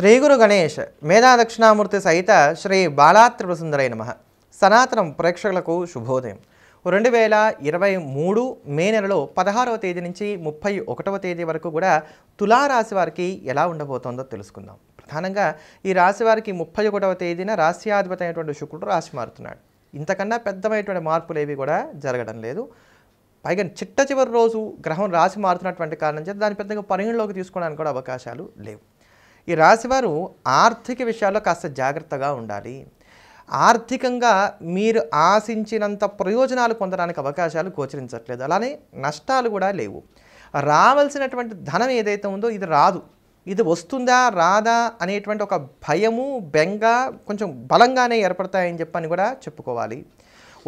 శ్రీ గురు గణేష్ మేధా దక్షిణామూర్తి సహిత శ్రీ బాలాత్రిపుర సుందరై నమ సనాతనం ప్రేక్షకులకు శుభోదయం రెండు వేల ఇరవై మూడు మే నెలలో పదహారవ తేదీ నుంచి ముప్పై ఒకటవ తేదీ వరకు కూడా తులారాశి వారికి ఎలా ఉండబోతోందో తెలుసుకుందాం ప్రధానంగా ఈ రాశి వారికి ముప్పై ఒకటవ తేదీన అయినటువంటి శుక్రుడు రాశి మారుతున్నాడు ఇంతకన్నా పెద్దమైనటువంటి మార్పులు ఏవి కూడా జరగడం లేదు పైగా చిట్ట చివరి రోజు గ్రహం రాశి మారుతున్నటువంటి కారణం చేత దాన్ని పెద్దగా పరిగణలోకి తీసుకోవడానికి కూడా అవకాశాలు లేవు ఈ రాశివారు ఆర్థిక విషయాల్లో కాస్త జాగ్రత్తగా ఉండాలి ఆర్థికంగా మీరు ఆశించినంత ప్రయోజనాలు పొందడానికి అవకాశాలు గోచరించట్లేదు అలానే నష్టాలు కూడా లేవు రావాల్సినటువంటి ధనం ఏదైతే ఉందో ఇది రాదు ఇది వస్తుందా రాదా అనేటువంటి ఒక భయము బెంగ కొంచెం బలంగానే ఏర్పడతాయని చెప్పని కూడా చెప్పుకోవాలి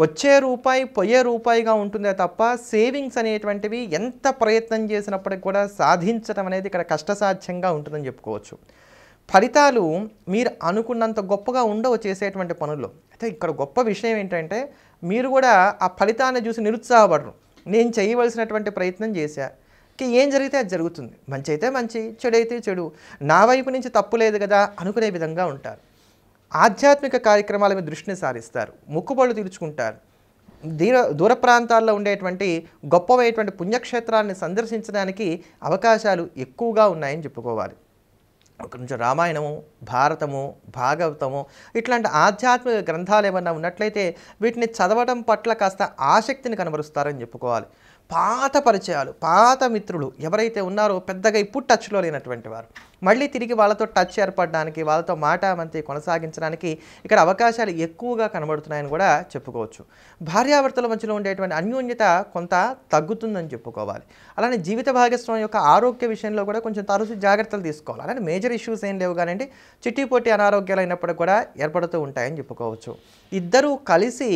వచ్చే రూపాయి పోయే రూపాయిగా ఉంటుందే తప్ప సేవింగ్స్ అనేటువంటివి ఎంత ప్రయత్నం చేసినప్పటికి కూడా సాధించడం అనేది ఇక్కడ కష్టసాధ్యంగా ఉంటుందని చెప్పుకోవచ్చు ఫలితాలు మీరు అనుకున్నంత గొప్పగా ఉండవు చేసేటువంటి పనులు అయితే ఇక్కడ గొప్ప విషయం ఏంటంటే మీరు కూడా ఆ ఫలితాన్ని చూసి నిరుత్సాహపడరు నేను చేయవలసినటువంటి ప్రయత్నం చేశా ఏం జరిగితే అది జరుగుతుంది మంచి అయితే మంచి చెడు అయితే చెడు నా వైపు నుంచి తప్పు లేదు కదా అనుకునే విధంగా ఉంటారు ఆధ్యాత్మిక కార్యక్రమాల మీద దృష్టిని సారిస్తారు ముక్కుబళ్ళు తీర్చుకుంటారు దీర దూర ప్రాంతాల్లో ఉండేటువంటి గొప్పవైనటువంటి పుణ్యక్షేత్రాన్ని సందర్శించడానికి అవకాశాలు ఎక్కువగా ఉన్నాయని చెప్పుకోవాలి ఒక నుంచి రామాయణము భారతము భాగవతము ఇట్లాంటి ఆధ్యాత్మిక గ్రంథాలు ఏమన్నా ఉన్నట్లయితే వీటిని చదవడం పట్ల కాస్త ఆసక్తిని కనబరుస్తారని చెప్పుకోవాలి పాత పరిచయాలు పాత మిత్రులు ఎవరైతే ఉన్నారో పెద్దగా ఇప్పుడు టచ్లో లేనటువంటి వారు మళ్ళీ తిరిగి వాళ్ళతో టచ్ ఏర్పడడానికి వాళ్ళతో మాటామంతి కొనసాగించడానికి ఇక్కడ అవకాశాలు ఎక్కువగా కనబడుతున్నాయని కూడా చెప్పుకోవచ్చు భార్యాభర్తల మధ్యలో ఉండేటువంటి అన్యోన్యత కొంత తగ్గుతుందని చెప్పుకోవాలి అలానే జీవిత భాగస్వామి యొక్క ఆరోగ్య విషయంలో కూడా కొంచెం తరచు జాగ్రత్తలు తీసుకోవాలి అలానే మేజర్ ఇష్యూస్ ఏం లేవు కానివ్వండి చిట్టిపోటీ అనారోగ్యాలు అయినప్పుడు కూడా ఏర్పడుతూ ఉంటాయని చెప్పుకోవచ్చు ఇద్దరూ కలిసి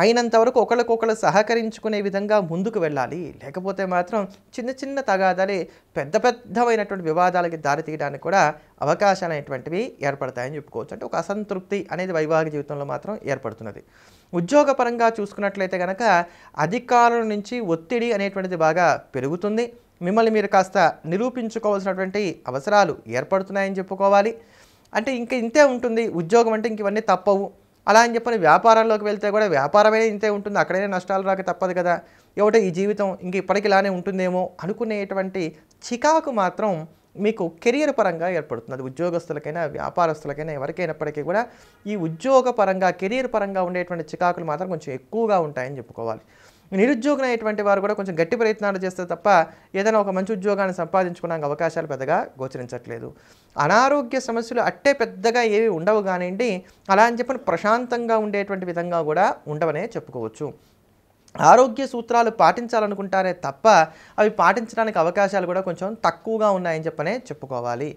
అయినంతవరకు ఒకళ్ళకొకళ్ళు సహకరించుకునే విధంగా ముందుకు వెళ్ళాలి లేకపోతే మాత్రం చిన్న చిన్న తగాదాలే పెద్ద పెద్దమైనటువంటి వివాదాలకి దారితీయడానికి కూడా అవకాశాలు అనేటువంటివి ఏర్పడతాయని చెప్పుకోవచ్చు అంటే ఒక అసంతృప్తి అనేది వైవాహిక జీవితంలో మాత్రం ఏర్పడుతున్నది ఉద్యోగపరంగా చూసుకున్నట్లయితే కనుక అధికారుల నుంచి ఒత్తిడి అనేటువంటిది బాగా పెరుగుతుంది మిమ్మల్ని మీరు కాస్త నిరూపించుకోవాల్సినటువంటి అవసరాలు ఏర్పడుతున్నాయని చెప్పుకోవాలి అంటే ఇంక ఇంతే ఉంటుంది ఉద్యోగం అంటే ఇంక ఇవన్నీ తప్పవు అలా అని చెప్పని వ్యాపారాల్లోకి వెళ్తే కూడా వ్యాపారమే ఇంతే ఉంటుంది అక్కడైనా నష్టాలు రాక తప్పదు కదా ఏమిటో ఈ జీవితం ఇంక ఇప్పటికి ఇలానే ఉంటుందేమో అనుకునేటువంటి చికాకు మాత్రం మీకు కెరియర్ పరంగా ఏర్పడుతుంది అది ఉద్యోగస్తులకైనా వ్యాపారస్తులకైనా ఎవరికైనప్పటికీ కూడా ఈ ఉద్యోగ పరంగా కెరీర్ పరంగా ఉండేటువంటి చికాకులు మాత్రం కొంచెం ఎక్కువగా ఉంటాయని చెప్పుకోవాలి నిరుద్యోగులైనటువంటి వారు కూడా కొంచెం గట్టి ప్రయత్నాలు చేస్తే తప్ప ఏదైనా ఒక మంచి ఉద్యోగాన్ని సంపాదించుకోవడానికి అవకాశాలు పెద్దగా గోచరించట్లేదు అనారోగ్య సమస్యలు అట్టే పెద్దగా ఏవి ఉండవు కానివ్వండి అలా అని చెప్పని ప్రశాంతంగా ఉండేటువంటి విధంగా కూడా ఉండవనే చెప్పుకోవచ్చు ఆరోగ్య సూత్రాలు పాటించాలనుకుంటారే తప్ప అవి పాటించడానికి అవకాశాలు కూడా కొంచెం తక్కువగా ఉన్నాయని చెప్పనే చెప్పుకోవాలి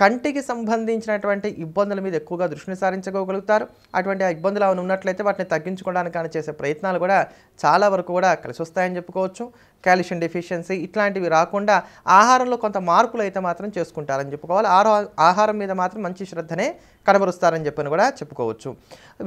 కంటికి సంబంధించినటువంటి ఇబ్బందుల మీద ఎక్కువగా దృష్టిని సారించగలుగుతారు అటువంటి ఆ ఇబ్బందులు అవన్నీ ఉన్నట్లయితే వాటిని తగ్గించుకోవడానికి కానీ చేసే ప్రయత్నాలు కూడా చాలా వరకు కూడా కలిసి వస్తాయని చెప్పుకోవచ్చు కాల్షియం డెఫిషియన్సీ ఇట్లాంటివి రాకుండా ఆహారంలో కొంత మార్పులు అయితే మాత్రం చేసుకుంటారని చెప్పుకోవాలి ఆహారం మీద మాత్రం మంచి శ్రద్ధనే కనబరుస్తారని చెప్పని కూడా చెప్పుకోవచ్చు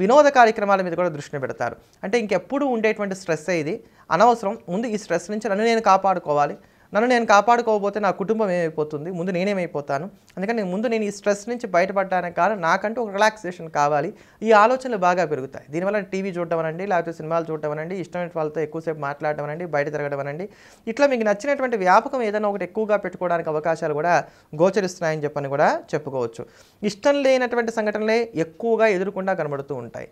వినోద కార్యక్రమాల మీద కూడా దృష్టిని పెడతారు అంటే ఇంకెప్పుడు ఉండేటువంటి స్ట్రెస్ ఇది అనవసరం ముందు ఈ స్ట్రెస్ నుంచి నన్ను నేను కాపాడుకోవాలి నన్ను నేను కాపాడుకోకపోతే నా కుటుంబం ఏమైపోతుంది ముందు నేనేమైపోతాను అందుకని నేను ముందు నేను ఈ స్ట్రెస్ నుంచి బయటపడడానికి కారణం నాకంటూ ఒక రిలాక్సేషన్ కావాలి ఈ ఆలోచనలు బాగా పెరుగుతాయి దీనివల్ల టీవీ చూడడం అనండి లేకపోతే సినిమాలు చూడడం అనండి ఇష్టమైన వాళ్ళతో ఎక్కువసేపు మాట్లాడటం అనండి బయట తిరగడం అనండి ఇట్లా మీకు నచ్చినటువంటి వ్యాపకం ఏదైనా ఒకటి ఎక్కువగా పెట్టుకోవడానికి అవకాశాలు కూడా గోచరిస్తున్నాయని చెప్పని కూడా చెప్పుకోవచ్చు ఇష్టం లేనటువంటి సంఘటనలే ఎక్కువగా ఎదురకుండా కనబడుతూ ఉంటాయి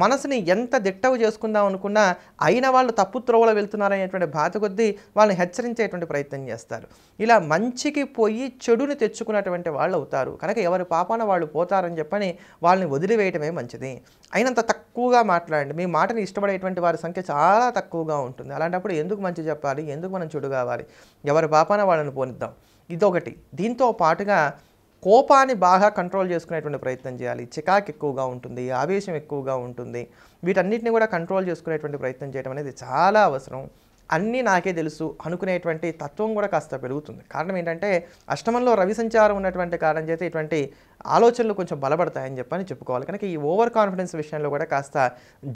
మనసుని ఎంత దిట్టవు చేసుకుందాం అనుకున్నా అయిన వాళ్ళు తప్పు త్రోవలో వెళ్తున్నారనేటువంటి బాధ కొద్దీ వాళ్ళని హెచ్చరించేటువంటి ప్రయత్నం చేస్తారు ఇలా మంచికి పోయి చెడుని తెచ్చుకున్నటువంటి వాళ్ళు అవుతారు కనుక ఎవరి పాపాన వాళ్ళు పోతారని చెప్పని వాళ్ళని వదిలివేయటమే మంచిది అయినంత తక్కువగా మాట్లాడండి మీ మాటని ఇష్టపడేటువంటి వారి సంఖ్య చాలా తక్కువగా ఉంటుంది అలాంటప్పుడు ఎందుకు మంచి చెప్పాలి ఎందుకు మనం చెడు కావాలి ఎవరి పాపాన వాళ్ళని పోనిద్దాం ఇదొకటి దీంతో పాటుగా కోపాన్ని బాగా కంట్రోల్ చేసుకునేటువంటి ప్రయత్నం చేయాలి చికాకు ఎక్కువగా ఉంటుంది ఆవేశం ఎక్కువగా ఉంటుంది వీటన్నిటిని కూడా కంట్రోల్ చేసుకునేటువంటి ప్రయత్నం చేయడం అనేది చాలా అవసరం అన్నీ నాకే తెలుసు అనుకునేటువంటి తత్వం కూడా కాస్త పెరుగుతుంది కారణం ఏంటంటే అష్టమంలో రవి సంచారం ఉన్నటువంటి కారణం చేత ఇటువంటి ఆలోచనలు కొంచెం బలపడతాయని చెప్పని చెప్పుకోవాలి కనుక ఈ ఓవర్ కాన్ఫిడెన్స్ విషయంలో కూడా కాస్త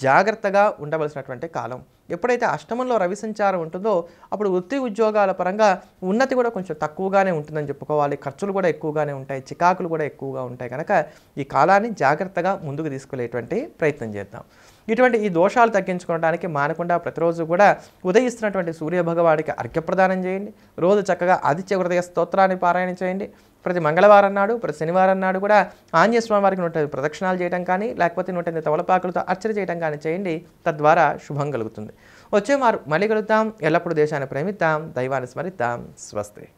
జాగ్రత్తగా ఉండవలసినటువంటి కాలం ఎప్పుడైతే అష్టమంలో రవి సంచారం ఉంటుందో అప్పుడు వృత్తి ఉద్యోగాల పరంగా ఉన్నతి కూడా కొంచెం తక్కువగానే ఉంటుందని చెప్పుకోవాలి ఖర్చులు కూడా ఎక్కువగానే ఉంటాయి చికాకులు కూడా ఎక్కువగా ఉంటాయి కనుక ఈ కాలాన్ని జాగ్రత్తగా ముందుకు తీసుకెళ్లేటువంటి ప్రయత్నం చేద్దాం ఇటువంటి ఈ దోషాలు తగ్గించుకోవడానికి మానకుండా ప్రతిరోజు కూడా ఉదయిస్తున్నటువంటి సూర్యభగవాడికి అర్ఘ్యప్రదానం చేయండి రోజు చక్కగా ఆదిత్య హృదయ స్తోత్రాన్ని పారాయణ చేయండి ప్రతి మంగళవారం నాడు ప్రతి శనివారం నాడు కూడా ఆంజనేయస్వామి వారికి నూట ప్రదక్షిణాలు చేయడం కానీ లేకపోతే నూట ఎనిమిది తవలపాకులతో అర్చన చేయడం కానీ చేయండి తద్వారా శుభం కలుగుతుంది వచ్చే మారు మళ్ళీ కలుద్దాం ఎల్లప్పుడూ దేశాన్ని ప్రేమిద్దాం దైవాన్ని స్మరిద్దాం స్వస్తి